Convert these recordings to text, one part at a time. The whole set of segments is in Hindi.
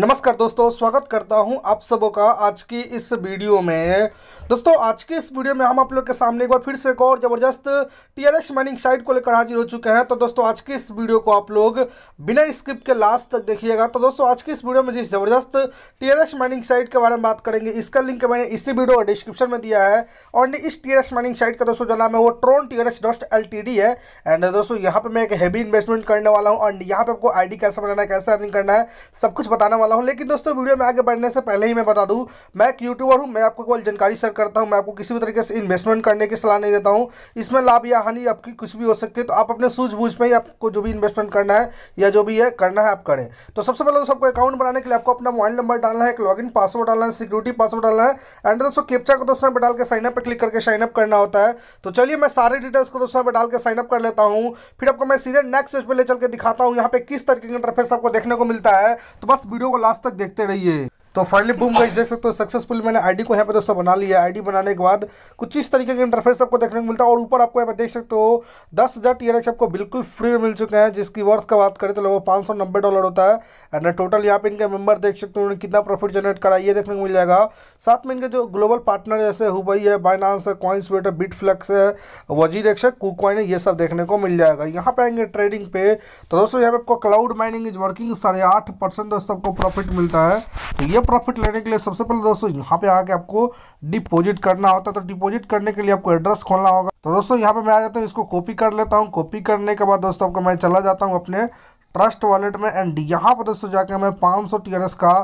नमस्कार दोस्तों स्वागत करता हूं आप सबों का आज की इस वीडियो में दोस्तों आज की इस वीडियो में हम आप लोग के सामने एक बार फिर से एक और ज़बरदस्त T R X mining site को लेकर हाजिर हो चुके हैं तो दोस्तों आज की इस वीडियो को आप लोग बिना स्क्रिप्ट के लास्ट तक देखिएगा तो दोस्तों आज की इस वीडियो में जिस ज़बरदस्त T R X mining site के बारे में बात करेंगे इसका लिंक मैंने इसी वीडियो का डिस्क्रिप्शन में दिया है और इस T R X mining site का दोस्तों जो नाम है वो Tron T R X L T D है एंड दोस्तों यहाँ पर मैं एक हैवी इन्वेस्टमेंट करने वाला हूँ एंड यहाँ पर आपको आई डी कैसे बनाना है कैसे अर्निंग करना है सब कुछ बताना वाला हूँ लेकिन दोस्तों वीडियो में आगे बढ़ने से पहले ही मैं बता दूँ मैं एक यूट्यूबर हूँ मैं आपको कोई जानकारी शेयर करता हूँ मैं आपको किसी भी तरीके से इन्वेस्टमेंट करने की सलाह नहीं देता हूँ इसमें लाभ या हानि आपकी कुछ भी हो सकती है तो आप अपने सूझबूझ में ही आपको जो भी इन्वेस्टमेंट करना है या जो भी है करना है आप करें तो सबसे पहले दोस्तों अकाउंट बनाने के लिए आपको अपना मोबाइल नंबर डालना है एक लॉग पासवर्ड डालना है सिक्योरिटी पासवर्ड डालना है एंड दोस्तों केपचा को दोस्तों डाल के साइनअप पर क्लिक करके साइनअप करना होता है तो चलिए मैं सारे डिटेल्स को दोस्तों डाल के साइनअप कर लेता हूँ फिर आपको मैं सीधे नेक्स्ट पेज पर ले चल के दिखाता हूँ यहाँ पे किस तरीके का इंटरफेस आपको देखने को मिलता है तो बस वीडियो को लास्ट तक देखते रहिए तो फाइनली बूम गाइस देख सकते हो सक्सेसफुल मैंने आईडी को यहाँ पे दोस्तों बना लिया आईडी बनाने के बाद कुछ इस तरीके का इंटरफेस आपको देखने को मिलता है और ऊपर आपको यहाँ पे देख सकते हो दस हज़ार टी आपको बिल्कुल फ्री में मिल चुके हैं जिसकी वर्थ का बात करें तो लगभग पाँच सौ नब्बे डॉलर होता है एंड टोटल यहाँ पे इनके मेम्बर देख सकते हो उन्होंने कितना प्रॉफिट जनरेट करा ये देखने को मिल जाएगा साथ में इनके जो ग्लोबल पार्टनर जैसे हुबई है बाइनांस है कॉइन्स वेट है बिटफ्लक्स है वजी देख है कुकॉइन है ये सब देखने को मिल जाएगा यहाँ पे आएंगे ट्रेडिंग पे तो दोस्तों यहाँ पे आपको क्लाउड माइनिंग इज वर्किंग साढ़े आठ परसेंट दोस्तों आपको प्रॉफिट मिलता है तो ये प्रॉफिट लेने के लिए सबसे पहले दोस्तों यहाँ पे आके आपको डिपॉजिट करना होता है तो डिपॉजिट करने के लिए आपको एड्रेस खोलना होगा तो दोस्तों यहाँ पे मैं आ जाता हूँ इसको कॉपी कर लेता हूँ कॉपी करने के बाद दोस्तों आपको मैं चला जाता हूँ अपने ट्रस्ट वॉलेट में एंड यहाँ पर दोस्तों जाकर मैं पाँच सौ का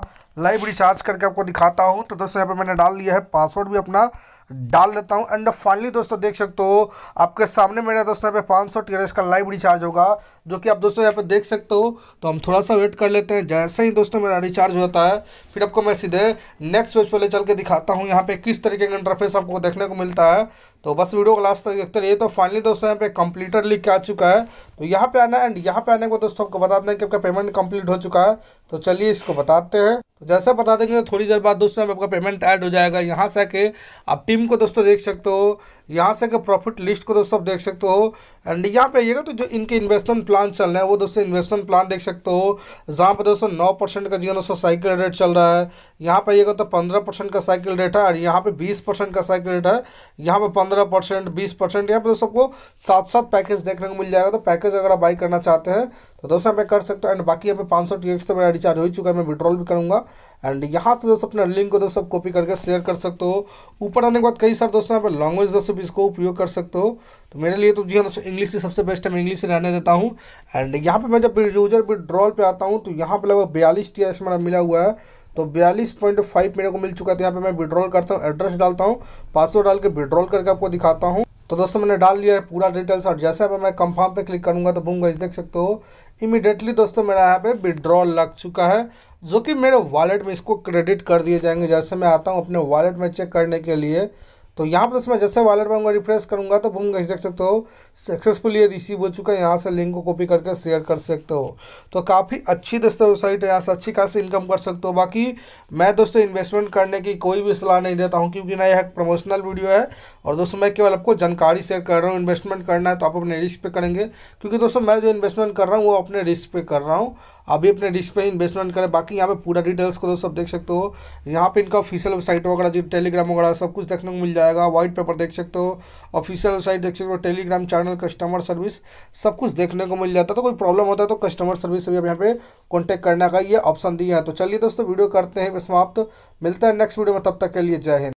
लाइव रिचार्ज करके आपको दिखाता हूँ तो दोस्तों यहाँ पर मैंने डाल लिया है पासवर्ड भी अपना डाल देता हूँ एंड फाइनली दोस्तों देख सकते हो आपके सामने मेरा दोस्तों यहाँ पे पाँच सौ का लाइव रिचार्ज होगा जो कि आप दोस्तों यहाँ पे देख सकते हो तो हम थोड़ा सा वेट कर लेते हैं जैसे ही दोस्तों मेरा रिचार्ज होता है फिर आपको मैं सीधे नेक्स्ट वेज पर ले चल के दिखाता हूँ यहाँ पे किस तरीके का इंटरफेस आपको देखने को मिलता है तो बस वीडियो को लास्ट तक देखते रहिए तो फाइनली दोस्तों यहाँ पे कंप्लीटर लिख के आ चुका है तो यहाँ पे आना एंड यहाँ पे आने को दोस्तों आपको बता दें कि आपका पेमेंट कंप्लीट हो चुका है तो चलिए इसको बताते हैं तो जैसा बता देंगे तो थोड़ी देर बाद दोस्तों आपका पेमेंट ऐड हो जाएगा यहाँ से आके आप टीम को दोस्तों देख सकते हो यहाँ से आके प्रॉफिट लिस्ट को दोस्तों आप देख सकते हो एंड यहाँ पे आइएगा तो जो इनके इन्वेस्टमेंट प्लान चल रहे हैं वो दोस्तों इन्वेस्टमेंट प्लान देख सकते हो जहाँ पर दोस्तों नौ परसेंट का जो दोस्तों साइकिल रेट चल रहा है यहाँ पर आइएगा तो पंद्रह परसेंट का साइकिल रेट है और यहाँ पर बीस परसेंट का साइकिल रेट है यहाँ पर पंद्रह परसेंट बीस परसेंट यहाँ पर दोस्तों आपको सात सात पैकेज देखने को मिल जाएगा तो पैकेज अगर आप बाई करना चाहते हैं तो दोस्तों यहाँ पे कर सकते हो एंड बाकी यहाँ पे पाँच सौ टी एक्स तो मेरा रिचार्ज हो ही चुका है मैं विड्रॉल भी करूँगा एंड यहाँ से दोस्तों अपना लिंक को दोस्तों कॉपी करके शेयर कर सकते हो ऊपर आने के बाद कई सारे दोस्तों यहाँ पर लैंग्वेज दोस्तों भी इसको उपयोग कर सकते हो तो मेरे लिए तो जी हाँ दोस्तों इंग्लिश ही सबसे बेस्ट है मैं इंग्लिश रहने देता हूँ एंड यहाँ पर मैं जब यूजर विड्रॉल पर आता हूँ तो यहाँ पर लगभग बयालीस टी एस मेरा मिला हुआ है तो बयालीस पॉइंट फाइव मेरे को मिल चुका था तो यहाँ पे मैं विड्रॉल करता हूँ एड्रेस डालता हूँ पासवर्ड डाल के विड्रॉल करके आपको दिखाता हूँ तो दोस्तों मैंने डाल लिया है पूरा डिटेल्स और जैसे अब मैं कंफर्म पे क्लिक करूंगा तो बूंगा इस देख सकते हो इमीडिएटली दोस्तों मेरा यहाँ पे विड्रॉल लग चुका है जो कि मेरे वॉलेट में इसको क्रेडिट कर दिए जाएंगे जैसे मैं आता हूँ अपने वॉलेट में चेक करने के लिए तो यहाँ पर तो मैं जैसे वॉलेट में रिफ्रेश करूँगा तो कहीं देख सकते हो सक्सेसफुल ये रिसीव हो चुका है यहाँ से लिंक को कॉपी करके शेयर कर सकते हो तो काफ़ी अच्छी दोस्तों वेबसाइट है यहाँ से अच्छी खासी इनकम कर सकते हो बाकी मैं दोस्तों इन्वेस्टमेंट करने की कोई भी सलाह नहीं देता हूँ क्योंकि ना यह एक प्रमोशनल वीडियो है और दोस्तों मैं केवल आपको जानकारी शेयर कर रहा हूँ इन्वेस्टमेंट करना है तो आप अपने रिस्क पर करेंगे क्योंकि दोस्तों मैं जो इन्वेस्टमेंट कर रहा हूँ वो अपने रिस्क पर कर रहा हूँ अभी अपने डिस्क पे इन्वेस्टमेंट करें बाकी यहाँ पे पूरा डिटेल्स को तो सब देख सकते हो यहाँ पे इनका ऑफिशियल वेबसाइट वगैरह जो टेलीग्राम वगैरह सब कुछ देखने को मिल जाएगा व्हाइट पेपर देख सकते हो ऑफिशियल वेबसाइट देख सकते हो टेलीग्राम चैनल कस्टमर सर्विस सब कुछ देखने को मिल जाता है तो कोई प्रॉब्लम होता है तो कस्टमर सर्विस से भी आप यहाँ पे कॉन्टैक्ट करने का ये ऑप्शन दिया है तो चलिए दोस्तों वीडियो करते हैं समाप्त मिलता है नेक्स्ट वीडियो में तब तक के लिए जय हिंद